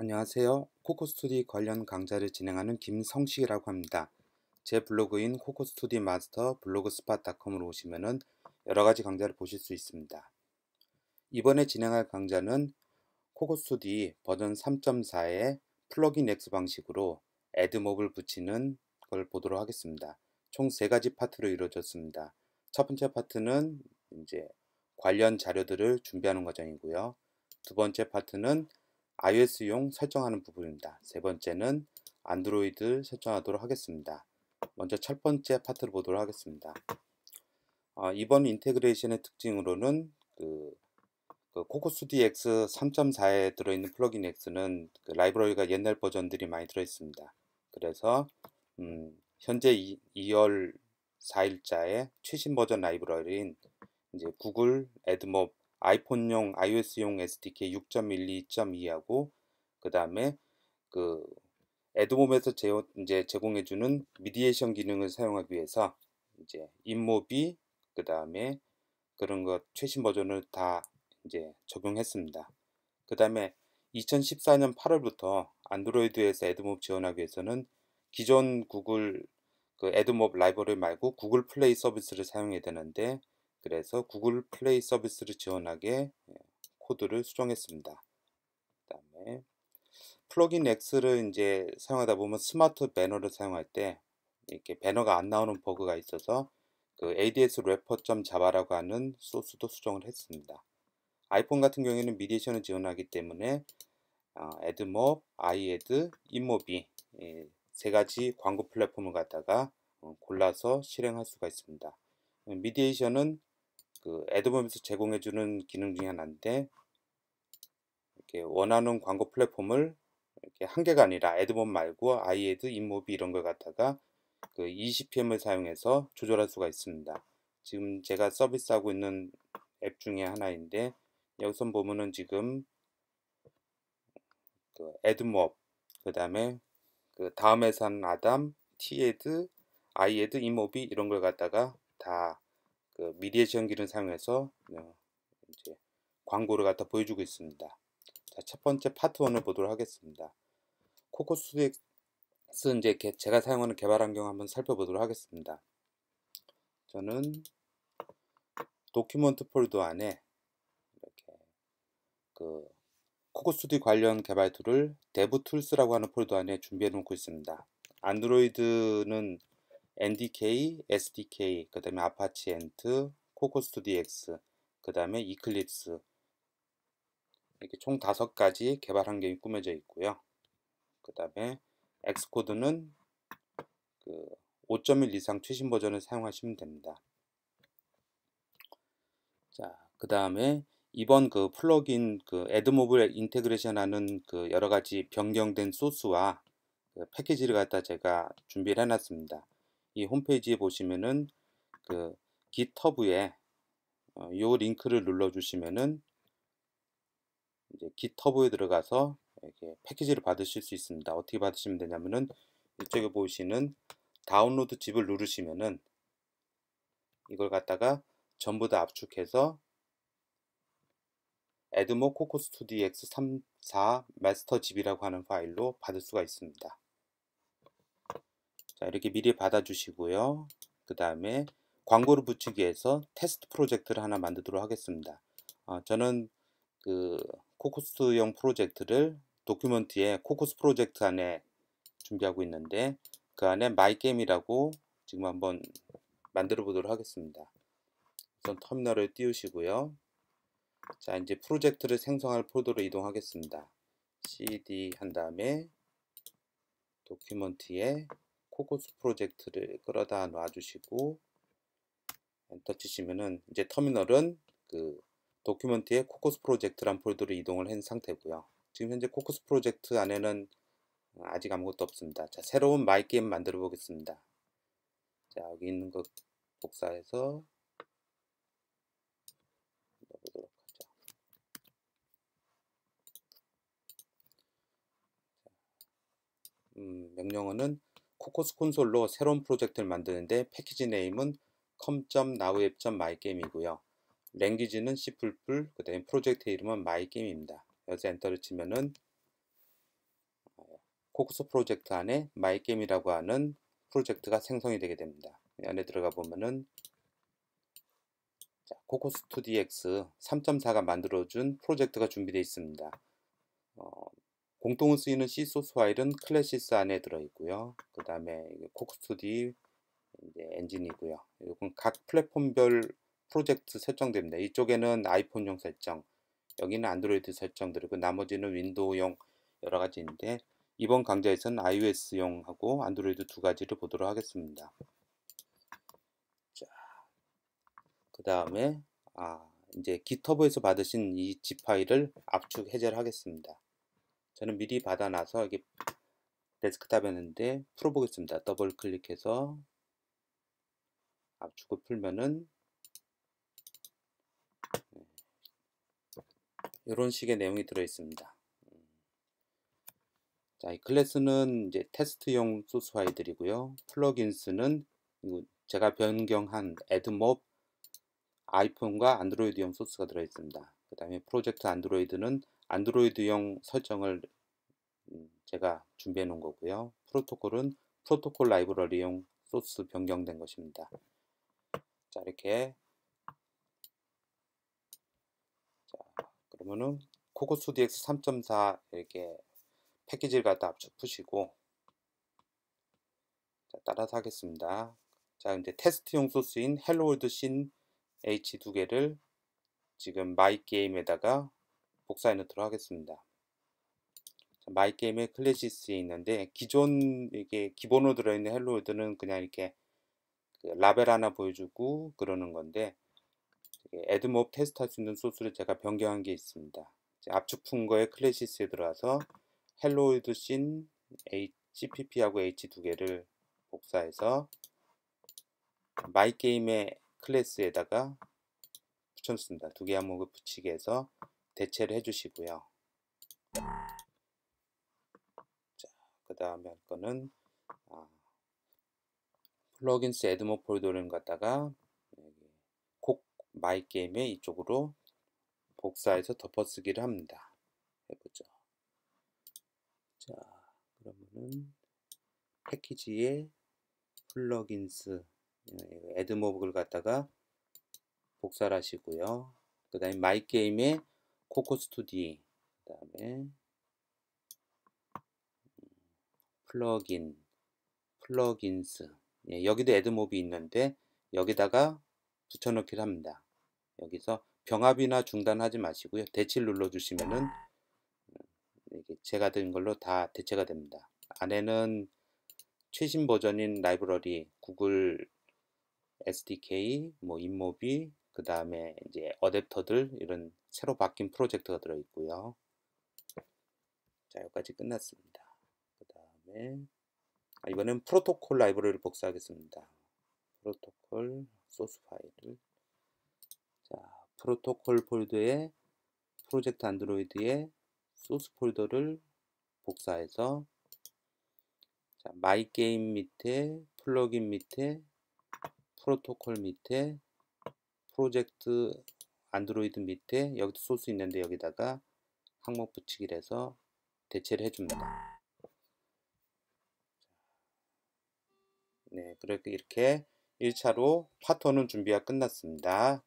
안녕하세요. 코코스투디 관련 강좌를 진행하는 김성식이라고 합니다. 제 블로그인 코코스투디 마스터 블로그스팟닷컴으로 오시면 여러가지 강좌를 보실 수 있습니다. 이번에 진행할 강좌는 코코스투디 버전 3.4의 플러그인 X 방식으로 애드몹을 붙이는 걸 보도록 하겠습니다. 총 세 가지 파트로 이루어졌습니다. 첫 번째 파트는 이제 관련 자료들을 준비하는 과정이고요. 두 번째 파트는 iOS용 설정하는 부분입니다. 세 번째는 안드로이드 설정하도록 하겠습니다. 먼저 첫 번째 파트를 보도록 하겠습니다. 어, 이번 인테그레이션의 특징으로는 그, 그 코코스 DX 3.4에 들어있는 플러그인 X는 그 라이브러리가 옛날 버전들이 많이 들어있습니다. 그래서 음, 현재 2, 2월 4일자에 최신 버전 라이브러리인 이제 구글 애드몹 아이폰용 iOS용 SDK 6.12.2하고 그다음에 그에드몬에서 제, 어 이제 제공해주는 미디에이션 기능을 사용하기 위해서 이제 인모비 그 다음에 그런 것 최신 버전을 다 이제 적용했습니다. 그 다음에 2014년 8월부터 안드로이드에서 에드몹 지원하기 위해서는 기존 구글 그에드몹라이벌러리 말고 구글 플레이 서비스를 사용해야 되는데 그래서 구글 플레이 서비스를 지원하게 예, 코드를 수정했습니다. 그 다음에 플러그인 X를 이제 사용하다 보면 스마트 배너를 사용할 때 이렇게 배너가 안 나오는 버그가 있어서 그 ads wrapper.java라고 하는 소스도 수정을 했습니다. 아이폰 같은 경우에는 미디에이션을 지원하기 때문에 어, AdMob, iAd, InMobi 예, 세 가지 광고 플랫폼을 갖다가 어, 골라서 실행할 수가 있습니다. 미디에이션은 그애드몸에서 제공해주는 기능 중에 하나인데 이렇게 원하는 광고 플랫폼을 이렇게 한 개가 아니라 애드몸 말고 아이애드, 인모비 이런 걸 갖다가 그 ECPM을 사용해서 조절할 수가 있습니다. 지금 제가 서비스하고 있는 앱 중에 하나인데 여기서 보면은 지금 그애드모그 다음에 그 다음에 산 아담, t 에드 아이에드, 이모비 이런 걸 갖다가 다 그미디에이기를 사용해서 어, 이제 광고를 갖다 보여주고 있습니다. 자, 첫 번째 파트 1을 보도록 하겠습니다. 코코스 이제 개, 제가 사용하는 개발 환경 한번 살펴보도록 하겠습니다. 저는 도큐먼트 폴더 안에 이렇게 그 코코스튜디 관련 개발 툴을 데브 툴스라고 하는 폴더 안에 준비해 놓고 있습니다. 안드로이드는 NDK, SDK, 그 다음에 아파치 엔트, 코코스 DX, 그 다음에 이클립스 이렇게 총 다섯 가지 개발 환경이 꾸며져 있고요. 그 다음에 엑스코드는 그 5.1 이상 최신 버전을 사용하시면 됩니다. 자, 그 다음에 이번 그 플러그인 그 애드모블 인테그레이션 하는 그 여러 가지 변경된 소스와 그 패키지를 갖다 제가 준비를 해놨습니다. 이 홈페이지에 보시면은 그기터브에요 어, 링크를 눌러 주시면은 이제 g i t 에 들어가서 이렇게 패키지를 받으실 수 있습니다. 어떻게 받으시면 되냐면은 이쪽에 보시는 다운로드 집을 누르시면은 이걸 갖다가 전부 다 압축해서 에드모 코코스 2DX34 마스터 집이라고 하는 파일로 받을 수가 있습니다. 자, 이렇게 미리 받아주시고요. 그 다음에 광고를 붙이기 위해서 테스트 프로젝트를 하나 만들도록 하겠습니다. 아, 저는 그코코스용 프로젝트를 도큐먼트에 코코스 프로젝트 안에 준비하고 있는데 그 안에 마이게임이라고 지금 한번 만들어 보도록 하겠습니다. 우선 터미널을 띄우시고요. 자 이제 프로젝트를 생성할 폴더로 이동하겠습니다. cd 한 다음에 도큐먼트에 코코스 프로젝트를 끌어다 놔주시고 엔터 치시면은 이제 터미널은 그 도큐먼트의 코코스 프로젝트란 폴더로 이동을 한 상태고요. 지금 현재 코코스 프로젝트 안에는 아직 아무것도 없습니다. 자, 새로운 마이 게임 만들어 보겠습니다. 자, 여기 있는 것 복사해서 넣어보도록 하죠. 음, 명령어는 코코스 콘솔로 새로운 프로젝트를 만드는데 패키지 네임은 com.nowweb.mygame이고요. 랭귀지는 C++, 그 다음에 프로젝트 이름은 mygame입니다. 여기서 엔터를 치면은 어, 코코스 프로젝트 안에 mygame이라고 하는 프로젝트가 생성이 되게 됩니다. 안에 들어가 보면은 코코스 2DX 3.4가 만들어준 프로젝트가 준비되어 있습니다. 어, 공통으로 쓰이는 C 소스 파일은 클래시스 안에 들어있고요. 그 다음에 콕스2디 엔진이고요. 이건 각 플랫폼별 프로젝트 설정됩니다. 이쪽에는 아이폰용 설정, 여기는 안드로이드 설정들이고 나머지는 윈도우용 여러 가지인데 이번 강좌에서는 iOS용하고 안드로이드 두 가지를 보도록 하겠습니다. 자, 그 다음에 아, 이제 기터브에서 받으신 이 zip 파일을 압축 해제를 하겠습니다. 저는 미리 받아놔서 이게 데스크탑이었는데 풀어보겠습니다. 더블 클릭해서 압축을 풀면은 이런 네, 식의 내용이 들어있습니다. 음. 자, 이 클래스는 이제 테스트용 소스 파일들이고요. 플러긴스는 제가 변경한 애드몹 아이폰과 안드로이드용 소스가 들어있습니다. 그 다음에 프로젝트 안드로이드는 안드로이드용 설정을 음, 제가 준비해 놓은 거고요. 프로토콜은 프로토콜 라이브러리용 소스 변경된 것입니다. 자 이렇게 자 그러면은 코코스 DX 3.4 이렇게 패키지를 갖다 압축 시고 자, 따라서 하겠습니다. 자 이제 테스트용 소스인 헬로월드 신 H 두 개를 지금 마이 게임에다가 복사해 넣도록 하겠습니다. 마이게임의 클래시스에 있는데 기존 이게 기본으로 들어있는 헬로드는 그냥 이렇게 그 라벨 하나 보여주고 그러는 건데 애드몹 테스트할 수 있는 소스를 제가 변경한 게 있습니다. 압축 푼 거에 클래시스에 들어와서 헬로이드 씬 HPP하고 H 두 개를 복사해서 마이 게임의 클래스에다가 붙였습니다. 두개 항목을 붙이게 해서 대체를 해주시고요. 자, 그 다음에 할 거는 어, 아, 플러그스 에드모 폴더를 갖다가 콕 마이 게임에 이쪽으로 복사해서 덮어쓰기를 합니다. 해보죠. 자, 그러면은 패키지에 플러그스 에드모브를 갖다가 복사를 하시고요. 그 다음에 마이 게임에 코코스튜디그 다음에 플러긴 플러긴스 예, 여기도 애드몹이 있는데 여기다가 붙여넣기를 합니다 여기서 병합이나 중단하지 마시고요 대치를 눌러주시면은 음, 이게 제가 된 걸로 다 대체가 됩니다 안에는 최신 버전인 라이브러리 구글 SDK, 뭐 인모비, 그 다음에 이제 어댑터들 이런 새로 바뀐 프로젝트가 들어있고요. 자, 여기까지 끝났습니다. 그 다음에 아, 이번엔 프로토콜 라이브러리를 복사하겠습니다. 프로토콜 소스 파일을 자, 프로토콜 폴더에 프로젝트 안드로이드의 소스 폴더를 복사해서 자, 마이 게임 밑에 플러그 밑에 프로토콜 밑에 프로젝트 안드로이드 밑에 여기도 소스 있는데 여기다가 항목 붙이기를 해서 대체를 해줍니다. 네, 그렇게 이렇게 1차로 파터는 준비가 끝났습니다.